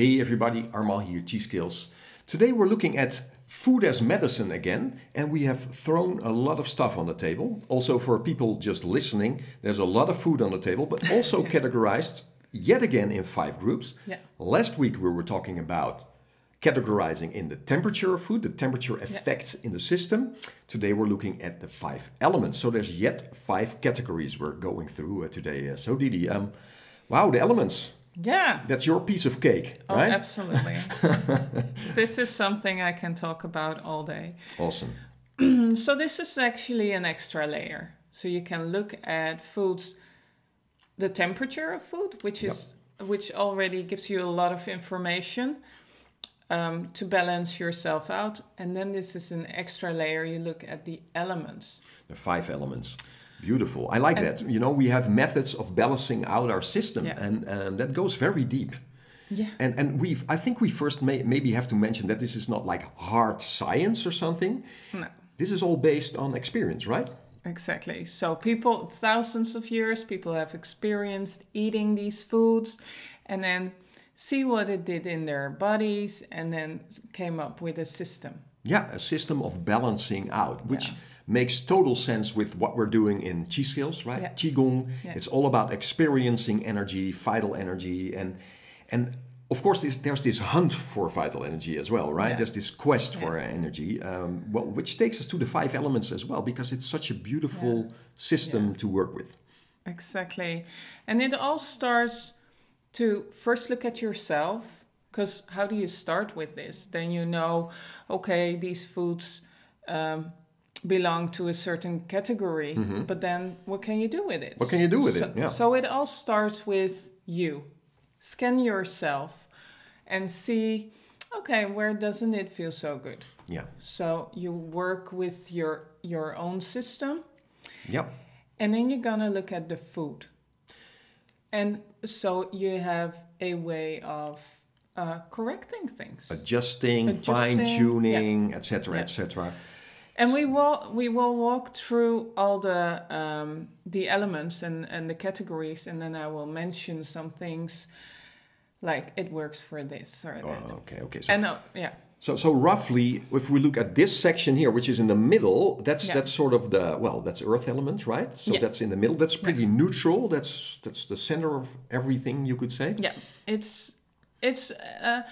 Hey everybody, Armal here, Cheese Skills. Today we're looking at food as medicine again, and we have thrown a lot of stuff on the table. Also for people just listening, there's a lot of food on the table, but also categorized yet again in five groups. Yeah. Last week we were talking about categorizing in the temperature of food, the temperature effect yeah. in the system. Today we're looking at the five elements. So there's yet five categories we're going through uh, today. Uh, so Didi, um, wow, the elements. Yeah. That's your piece of cake, oh, right? Absolutely. this is something I can talk about all day. Awesome. so, this is actually an extra layer. So, you can look at foods, the temperature of food, which is. Yep. Which already gives you a lot of information um, to balance yourself out. And then this is an extra layer. You look at the elements. The five elements. Beautiful. I like and that. You know, we have methods of balancing out our system, yeah. and, and that goes very deep. Yeah. And and we have I think we first may, maybe have to mention that this is not like hard science or something. No. This is all based on experience, right? Exactly. So people thousands of years people have experienced eating these foods and then see what it did in their bodies and then came up with a system. Yeah, a system of balancing out which yeah makes total sense with what we're doing in Qi skills, right? Yeah. Qigong. Yeah. It's all about experiencing energy, vital energy, and and of course there's this hunt for vital energy as well, right? Yeah. There's this quest for energy, um, well, which takes us to the five elements as well, because it's such a beautiful system to work with. Exactly, and it all starts to first look at yourself because how do you start with this then you know okay these foods um, belong to a certain category mm-hmm. but then what can you do with it what can you do with so, it yeah. so it all starts with you scan yourself and see okay where doesn't it feel so good yeah so you work with your your own system yep and then you're gonna look at the food and so you have a way of uh, correcting things adjusting, adjusting fine-tuning etc yeah. etc et and we will we will walk through all the um, the elements and and the categories, and then I will mention some things like it works for this or that. Oh, okay, okay. So, and uh, yeah. So, so roughly, if we look at this section here, which is in the middle, that's yeah. that's sort of the well, that's Earth element, right? So yeah. that's in the middle. That's pretty yeah. neutral. That's that's the center of everything, you could say. Yeah, it's it's uh,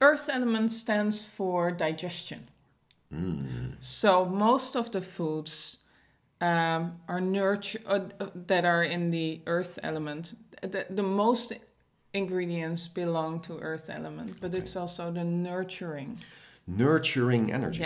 Earth element stands for digestion. Mm. So most of the foods um, are nurture uh, that are in the earth element. The, the most ingredients belong to earth element, but okay. it's also the nurturing. Nurturing energy.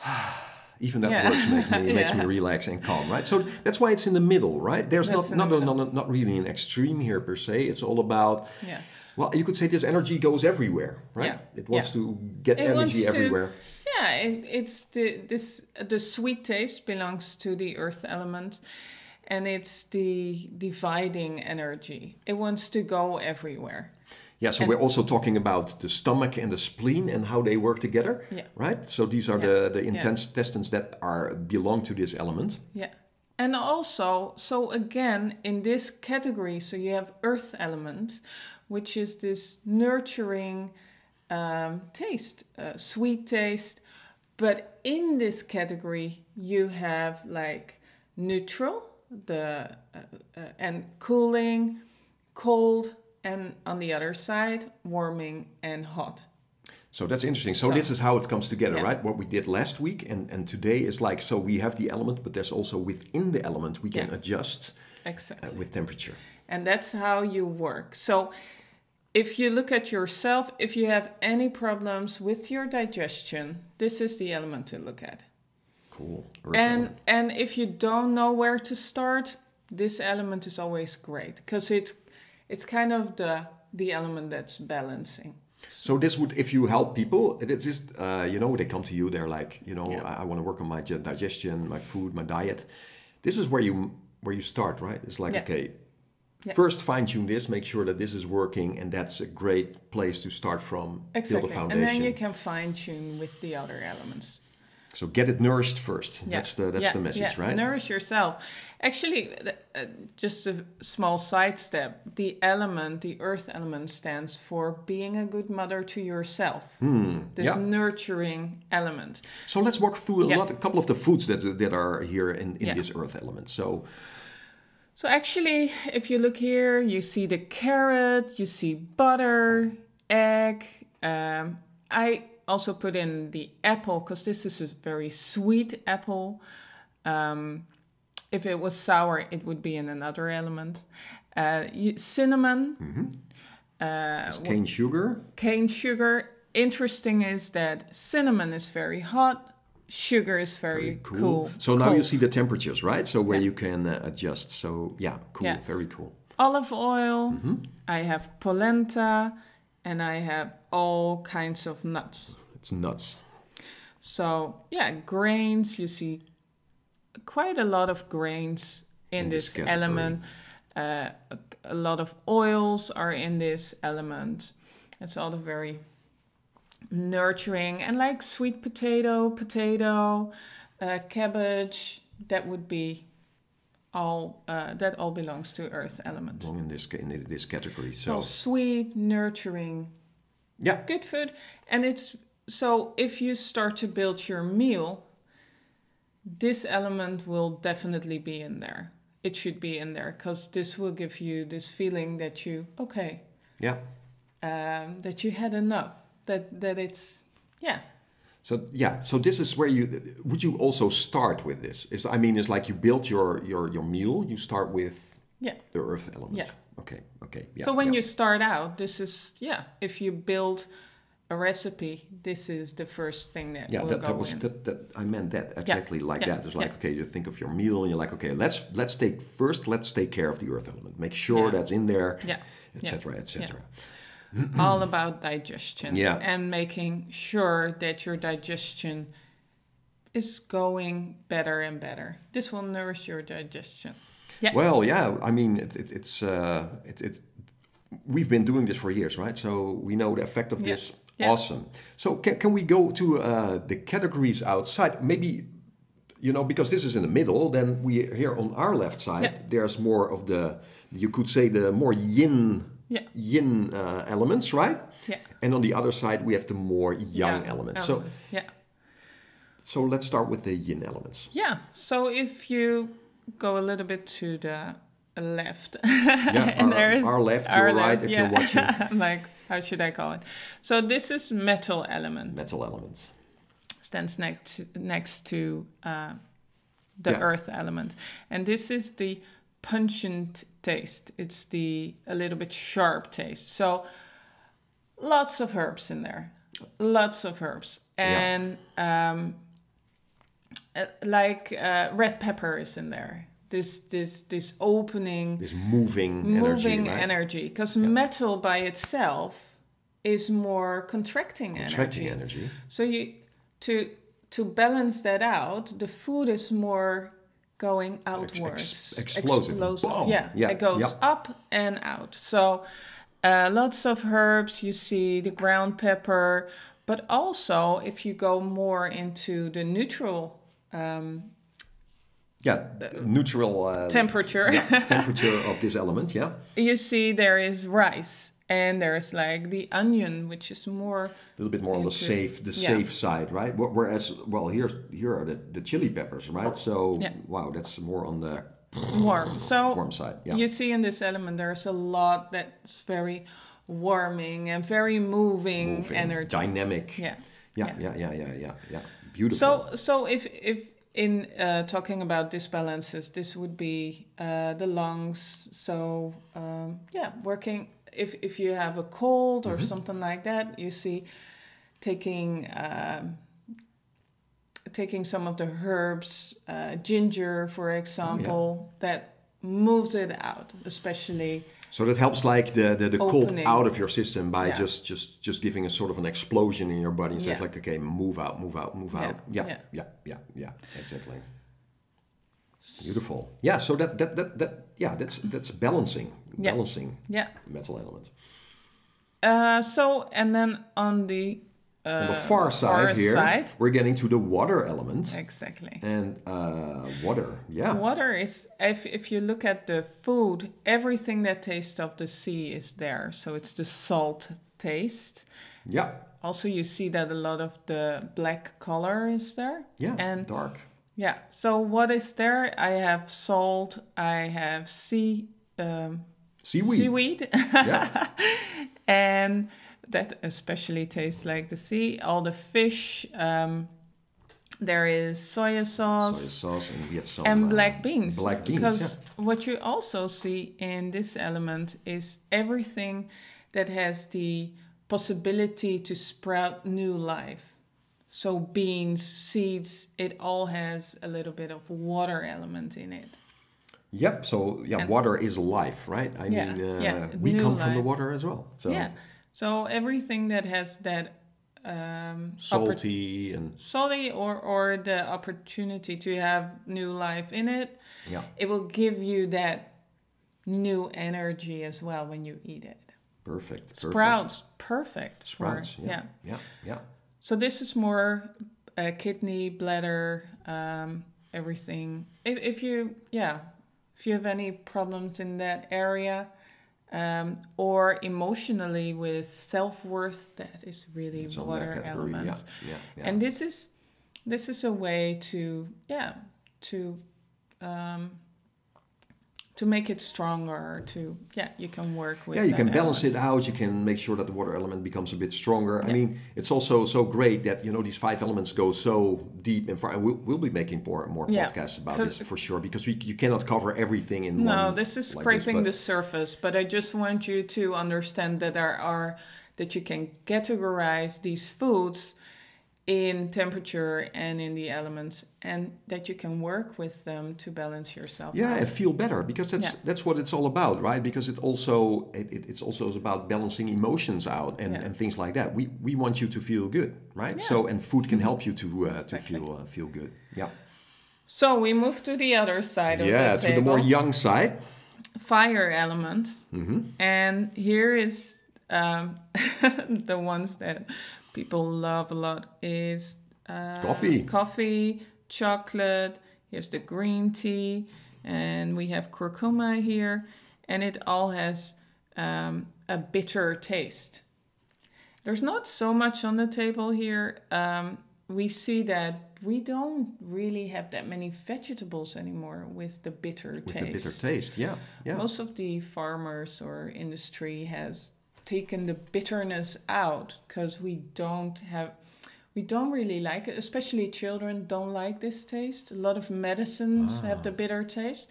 Yeah. Even that yeah. word makes me, yeah. me relax and calm, right? So that's why it's in the middle, right? There's not not, the not, not, not really an extreme here per se. It's all about yeah. Well, you could say this energy goes everywhere, right? Yeah. It wants yeah. to get it energy everywhere. To, yeah, it, it's the this the sweet taste belongs to the earth element and it's the dividing energy. It wants to go everywhere. Yeah, so and we're also talking about the stomach and the spleen and how they work together, yeah. right? So these are yeah. the, the intense yeah. intestines that are belong to this element. Yeah. And also, so again, in this category, so you have earth element, which is this nurturing um, taste, uh, sweet taste, but in this category, you have like neutral, the uh, uh, and cooling, cold, and on the other side, warming and hot. So that's interesting. So, so this is how it comes together, yeah. right? What we did last week and, and today is like, so we have the element, but there's also within the element we can yeah. adjust uh, exactly. Uh, with temperature. And that's how you work. So if you look at yourself, if you have any problems with your digestion, this is the element to look at. Cool. Earth and element. and if you don't know where to start, this element is always great because it's it's kind of the the element that's balancing. So this would, if you help people, it's just uh, you know they come to you. They're like, you know, yeah. I, I want to work on my digestion, my food, my diet. This is where you where you start, right? It's like, yeah. okay, yeah. first fine tune this, make sure that this is working, and that's a great place to start from. Exactly, the foundation. and then you can fine tune with the other elements. So get it nourished first. Yeah. That's the that's yeah. the message, yeah. right? Nourish yourself. Actually, uh, just a small sidestep. The element, the earth element, stands for being a good mother to yourself. Hmm. This nurturing element. So let's walk through a lot, a couple of the foods that that are here in in this earth element. So so actually, if you look here, you see the carrot, you see butter, egg. Um, I also put in the apple because this is a very sweet apple. Um, if it was sour, it would be in another element. Uh, you, cinnamon. Mm -hmm. uh, cane sugar. Cane sugar. Interesting is that cinnamon is very hot, sugar is very, very cool. cool. So now you see the temperatures, right? So where yeah. you can uh, adjust. So yeah, cool, yeah. very cool. Olive oil. Mm -hmm. I have polenta, and I have all kinds of nuts. It's nuts. So yeah, grains. You see quite a lot of grains in, in this, this element. Uh, a, a lot of oils are in this element. It's all the very nurturing and like sweet potato, potato, uh, cabbage, that would be all uh, that all belongs to earth element. Long in this in this category. So well, sweet, nurturing, yeah, good food, and it's so if you start to build your meal, this element will definitely be in there. It should be in there because this will give you this feeling that you okay, yeah, um, that you had enough that that it's yeah so yeah, so this is where you would you also start with this? Is I mean, it's like you build your your your meal. You start with yeah the earth element. Yeah. Okay. Okay. Yeah, so when yeah. you start out, this is yeah. If you build a recipe, this is the first thing that yeah. Will that, go that was in. That, that I meant that exactly yeah. like that. It's like okay, you think of your meal and you're like okay, let's let's take first let's take care of the earth element. Make sure that's in there. Yeah. Etc. Etc all about digestion yeah. and making sure that your digestion is going better and better. This will nourish your digestion. Yeah. Well, yeah. I mean, it, it, it's uh, it, it. We've been doing this for years, right? So we know the effect of this. Yeah. Awesome. So can, can we go to uh, the categories outside? Maybe you know because this is in the middle. Then we here on our left side, there's more of the you could say the more yin yeah. yin uh, elements, right? Yeah. And on the other side, we have the more yang yeah. elements. Element. So yeah. So let's start with the yin elements. Yeah. So if you go a little bit to the left, yeah, and our, there is our left, our your left, right. If yeah. you're watching, like how should I call it? So this is metal element. Metal elements stands next to, next to uh, the yeah. earth element, and this is the pungent taste. It's the a little bit sharp taste. So lots of herbs in there, lots of herbs, and yeah. um, uh, like uh, red pepper is in there. This this this opening, this moving, moving energy, because right? yeah. metal by itself is more contracting, contracting energy. energy. So you to to balance that out, the food is more going outwards, Ex- ex- explosive. explosive. Yeah, yeah, it goes up and out. So uh, lots of herbs. You see the ground pepper, but also if you go more into the neutral. Um, yeah, the neutral uh, temperature. yeah, temperature of this element. Yeah. You see, there is rice and there's like the onion which is more a little bit more into, on the safe the yeah. safe side right whereas well here's here are the, the chili peppers right so yeah. wow that's more on the warm so warm side yeah. you see in this element there's a lot that's very warming and very moving, moving energy dynamic yeah. yeah yeah yeah yeah yeah yeah beautiful so so if if in uh, talking about disbalances this would be uh, the lungs so um, yeah working if if you have a cold or mm -hmm. something like that, you see taking uh, taking some of the herbs, uh, ginger, for example, yeah. that moves it out, especially. So that helps like the the, the cold out of your system by yeah. just just just giving a sort of an explosion in your body and says yeah. like okay move out move out move out yeah yeah yeah yeah, yeah exactly. Beautiful. Yeah. So that that that that yeah that's that's balancing balancing yeah. metal element. Uh, so, and then on the uh, on the uh, far side far here, side. we're getting to the water element. Exactly. And uh, water, yeah. Water is, if, if you look at the food, everything that tastes of the sea is there. So it's the salt taste. Yeah. Also, you see that a lot of the black color is there. Yeah. And dark. Yeah. So what is there? I have salt. I have sea. Um, seaweed. Seaweed. yeah. And that especially tastes like the sea. All the fish. Um, there is soy sauce, sauce and, some, and uh, black beans. Black beans. Because yeah. what you also see in this element is everything that has the possibility to sprout new life. So beans, seeds, it all has a little bit of water element in it. Yep. So yeah, water is life, right? I yeah, mean, uh, yeah, we come life. from the water as well. So. Yeah. So everything that has that um, salty and salty or or the opportunity to have new life in it, yeah, it will give you that new energy as well when you eat it. Perfect. Sprouts, perfect. Sprouts. For, yeah, yeah. Yeah. So this is more uh, kidney, bladder, um, everything. If, if you, yeah, if you have any problems in that area, um, or emotionally with self worth, that is really it's water element. Yeah, yeah, yeah. And this is this is a way to yeah to um, to make it stronger to yeah you can work with yeah you can balance element. it out you can make sure that the water element becomes a bit stronger yeah. i mean it's also so great that you know these five elements go so deep and far we'll, we'll be making more, more yeah. podcasts about this for sure because we, you cannot cover everything in no one, this is scraping this, the surface but i just want you to understand that there are that you can categorize these foods in temperature and in the elements and that you can work with them to balance yourself yeah out. and feel better because that's yeah. that's what it's all about right because it also it, it, it's also about balancing emotions out and, yeah. and things like that we we want you to feel good right yeah. so and food can mm-hmm. help you to uh, exactly. to feel uh, feel good yeah so we move to the other side of yeah the to the more young side fire element mm -hmm. and here is um, the ones that people love a lot is uh, coffee. Coffee, chocolate. Here's the green tea, and we have curcuma here, and it all has um, a bitter taste. There's not so much on the table here. Um, we see that we don't really have that many vegetables anymore with the bitter with taste. With the bitter taste, yeah, yeah. Most of the farmers or industry has taken the bitterness out because we don't have we don't really like it especially children don't like this taste a lot of medicines ah. have the ah. bitter taste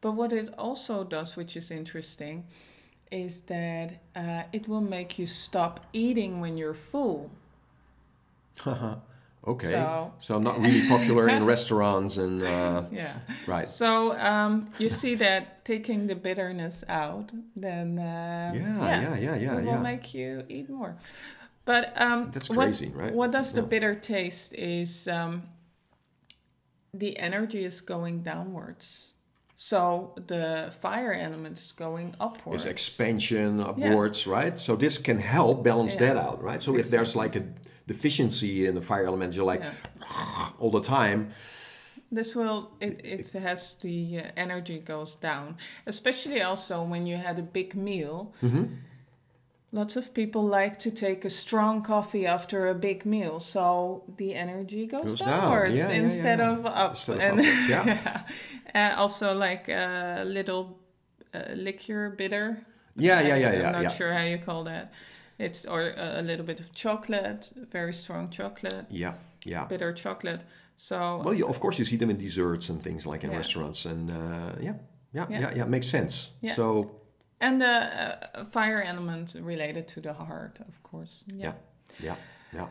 but what it also does which is interesting is that uh, it will make you stop eating when you're full uh-huh. Okay. So, so not really popular in restaurants and uh, yeah. Right. So um, you see that taking the bitterness out, then uh, yeah, yeah, yeah, yeah, yeah, will yeah. make you eat more. But um, that's crazy, what, right? What does the bitter taste is um, the energy is going downwards. So the fire element is going upwards. It's expansion upwards, yeah. right? So this can help balance that out, right? So if there's like a deficiency in the fire element. You're like yeah. all the time. This will it, it has the uh, energy goes down, especially also when you had a big meal. Mm-hmm. Lots of people like to take a strong coffee after a big meal, so the energy goes, goes downwards down. yeah, instead, yeah, yeah. Of up. Instead and, upwards, yeah. and also like a uh, little uh, liqueur bitter. Yeah, yeah, yeah, yeah. I'm not sure how you call that. It's or a, little bit of chocolate, very strong chocolate. Yeah, yeah. Bitter chocolate. So well, you, of course, you see them in desserts and things like in yeah. restaurants, and uh, yeah, yeah, yeah, yeah, yeah, makes sense. Yeah. So and the uh, fire element related to the heart, of course. Yeah, yeah, yeah.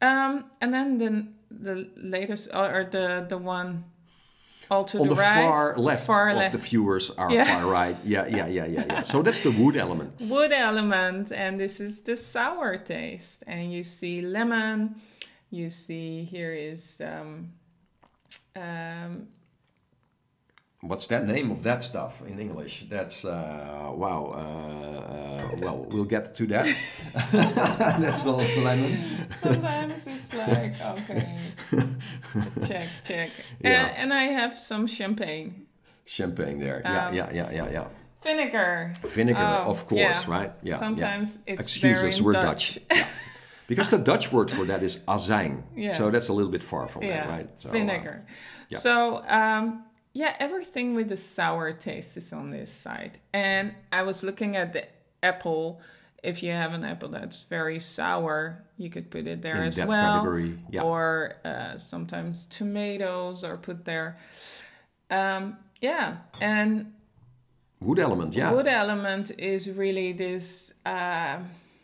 yeah. Um, and then the the latest or the the one all to on the, the right, far left far of the viewers are yeah. far right. Yeah, yeah, yeah, yeah, yeah. So that's the wood element. Wood element, and this is the sour taste. And you see lemon. You see here is. Um, um, What's that name of that stuff in English? That's uh, wow. Uh, uh well, we'll get to that. that's all lemon. Sometimes it's like okay. check, check. yeah. And, and I have some champagne. Champagne there. yeah, um, yeah, yeah, yeah, yeah. Vinegar. Vinegar, um, of course, yeah. right? Yeah. Sometimes yeah. it's Excuse us, we're Dutch. Dutch. because the Dutch word for that is azijn. Yeah. So that's a little bit far from yeah. that, right? So, uh, vinegar. Uh, yeah. So, um, yeah, everything with the sour taste is on this side. And I was looking at the apple if you have an apple that's very sour, you could put it there in as well. Yeah. Or uh, sometimes tomatoes are put there. Um, yeah, and wood element. Yeah, wood element is really this. Uh,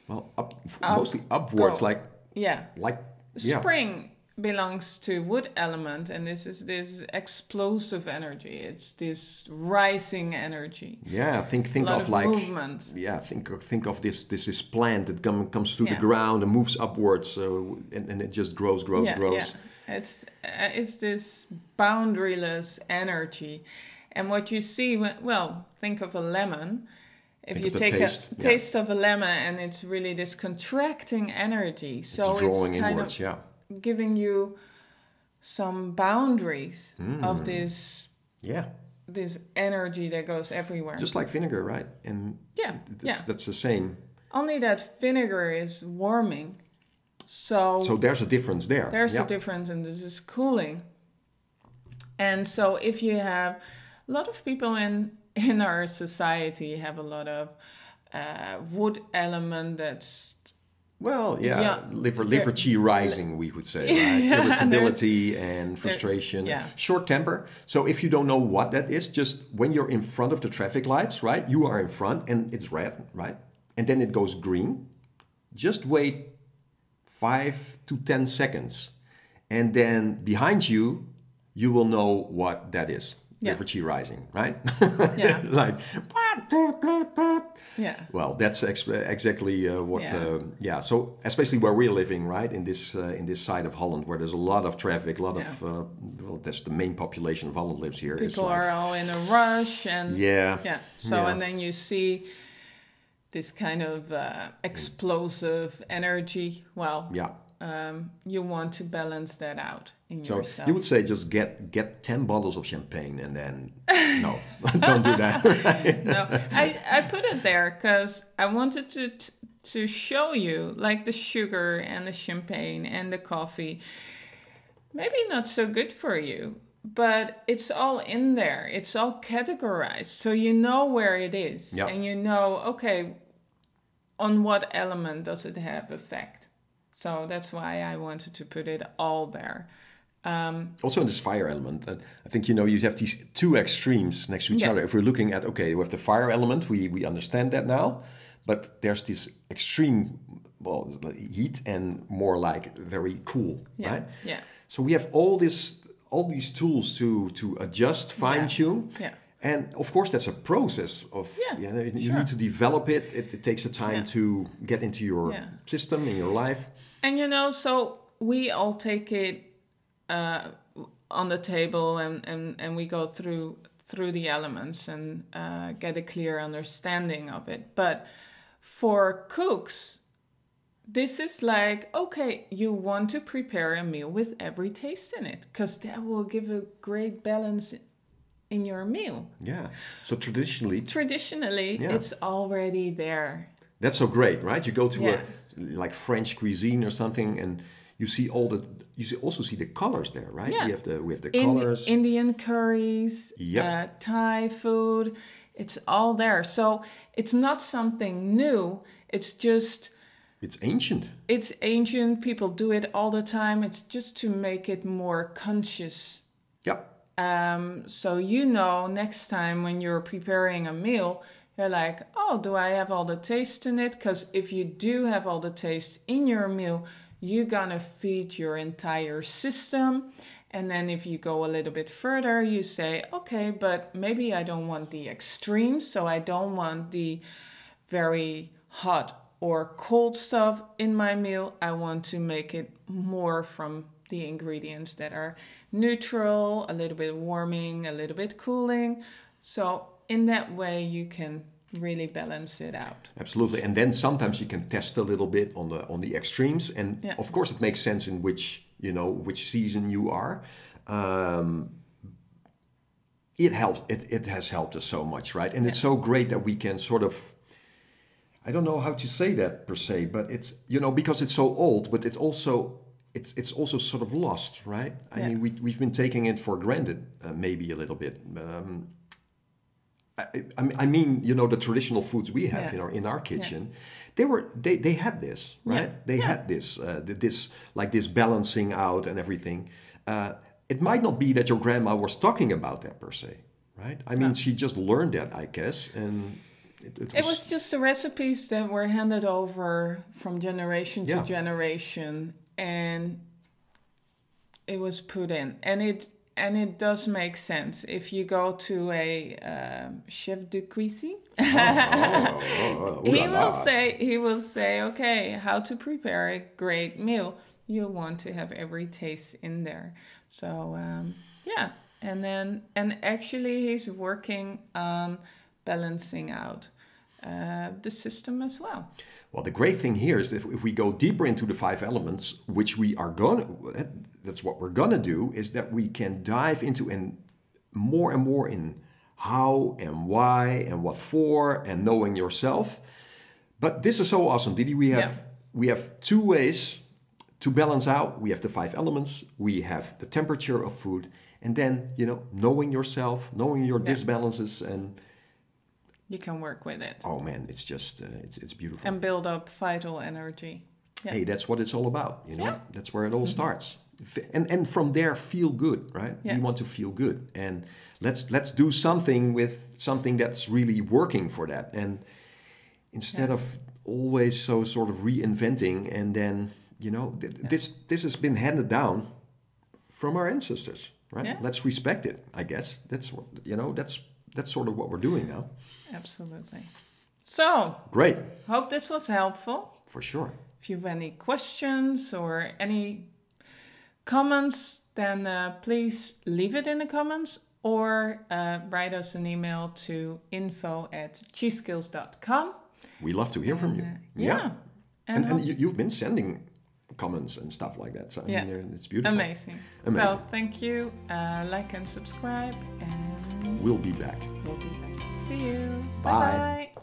well, up, up, mostly upwards, go. like yeah, like spring belongs to wood element and this is this explosive energy it's this rising energy yeah think think of, of, like movement yeah think think of this this is plant that come, comes to yeah. the ground and moves upwards So and, and, it just grows grows yeah, grows yeah. it's uh, it's this boundaryless energy and what you see when well think of a lemon if think you take taste, a taste of a lemon and it's really this contracting energy so it's, it's kind inwards, of yeah giving you some boundaries mm. of hmm. this yeah this energy that goes everywhere just like vinegar right and yeah that's, yeah. that's the same only that vinegar is warming so so there's a difference there there's yeah. a difference and this is cooling and so if you have a lot of people in in our society have a lot of uh, wood element that's well, yeah, yeah. Liver, liver rising, we would say, right? yeah, irritability and frustration, yeah. short temper. So if you don't know what that is, just when you're in front of the traffic lights, right? You are in front and it's red, right? And then it goes green. Just wait five to ten seconds, and then behind you, you will know what that is. Yeah. Liver chi rising, right? yeah. like yeah. Well, that's ex exactly uh, what. Yeah. Uh, yeah. So especially where we're living, right in this uh, in this side of Holland, where there's a lot of traffic, a lot yeah. of uh, well, that's the main population of Holland lives here. People it's are all in a rush and yeah, yeah. So yeah. and then you see this kind of uh, explosive energy. Well, yeah. Um, you want to balance that out in so yourself. you would say just get get 10 bottles of champagne and then no don't do that no I, I put it there because i wanted to to show you like the sugar and the champagne and the coffee maybe not so good for you but it's all in there it's all categorized so you know where it is yep. and you know okay on what element does it have effect so that's why i wanted to put it all there um, also in this fire element, I think you know you have these two extremes next to each yeah. other. If we're looking at okay, we have the fire element, we we understand that now, but there's this extreme, well, heat and more like very cool, yeah. right? Yeah. So we have all this, all these tools to to adjust, fine tune. Yeah. And of course, that's a process of yeah, you, know, you sure. need to develop it. It, it takes a time to get into your system in your life. And you know, so we all take it uh, on the table and, and, and we go through through the elements and uh, get a clear understanding of it. But for cooks, this is like okay, you want to prepare a meal with every taste in it because that will give a great balance in your meal. Yeah. So traditionally, traditionally, yeah. it's already there. That's so great, right? You go to yeah. a like French cuisine or something, and you see all the you see also see the colors there, right? Yeah. We have the we have the In, colors. Indian curries, yep. Uh, Thai food. It's all there. So it's not something new. It's just it's ancient. It's ancient. People do it all the time. It's just to make it more conscious. Yep. Um, so you know next time when you're preparing a meal, you're like, oh, do I have all the taste in it? Because if you do have all the taste in your meal, you're going to feed your entire system. And then if you go a little bit further, you say, okay, but maybe I don't want the extremes. So I don't want the very hot or cold stuff in my meal. I want to make it more from the ingredients that are neutral, a little bit warming, a little bit cooling. So in that way, you can really balance it out. Absolutely, and then sometimes you can test a little bit on the on the extremes, and yeah. of course it makes sense in which you know which season you are. Um, it helped. It, it has helped us so much, right? And yeah. it's so great that we can sort of. I don't know how to say that per se, but it's you know because it's so old, but it's also it's it's also sort of lost, right? I yeah. mean, we we've been taking it for granted uh, maybe a little bit. Um, I, I, mean, you know, the traditional foods we have yeah. in our in our kitchen, yeah. they were they, they had this right. Yeah. They had this uh, this like this balancing out and everything. Uh, it might not be that your grandma was talking about that per se, right? I mean, no. she just learned that, I guess, and. It, it, was, it was just the recipes that were handed over from generation to generation, and it was put in, and it and it does make sense if you go to a uh, chef de cuisine. Oh, oh, oh, he will say he will say, okay, how to prepare a great meal. You want to have every taste in there. So um, yeah, and then and actually he's working on balancing out uh, the system as well. Well, the great thing here is if, if we go deeper into the five elements, which we are gonna, that's what we're gonna do, is that we can dive into and more and more in how and why and what for and knowing yourself. But this is so awesome, Didi. We have yeah. we have two ways to balance out. We have the five elements. We have the temperature of food, and then you know knowing yourself, knowing your yeah. disbalances, and you can work with it. Oh man, it's just uh, it's it's beautiful. And build up vital energy. Yeah. Hey, that's what it's all about. You know, yeah. that's where it all mm -hmm. starts. And and from there, feel good, right? Yeah. We want to feel good, and let's let's do something with something that's really working for that. And instead yeah. of always so sort of reinventing, and then you know, th this this has been handed down from our ancestors, right? Let's respect it. I guess that's what you know. That's that's sort of what we're doing now. Absolutely. So, great. Hope this was helpful. For sure. If you have any questions or any comments, then uh, please leave it in the comments or uh, write us an email to info at cheeskills.com. We love to hear and, from you. Uh, yeah. yeah. And, and, and you, you've been sending comments and stuff like that. So I yeah. mean, it's beautiful. Amazing. Amazing. So thank you. Uh, like and subscribe. And We'll be back. We'll be back. See you. Bye. Bye.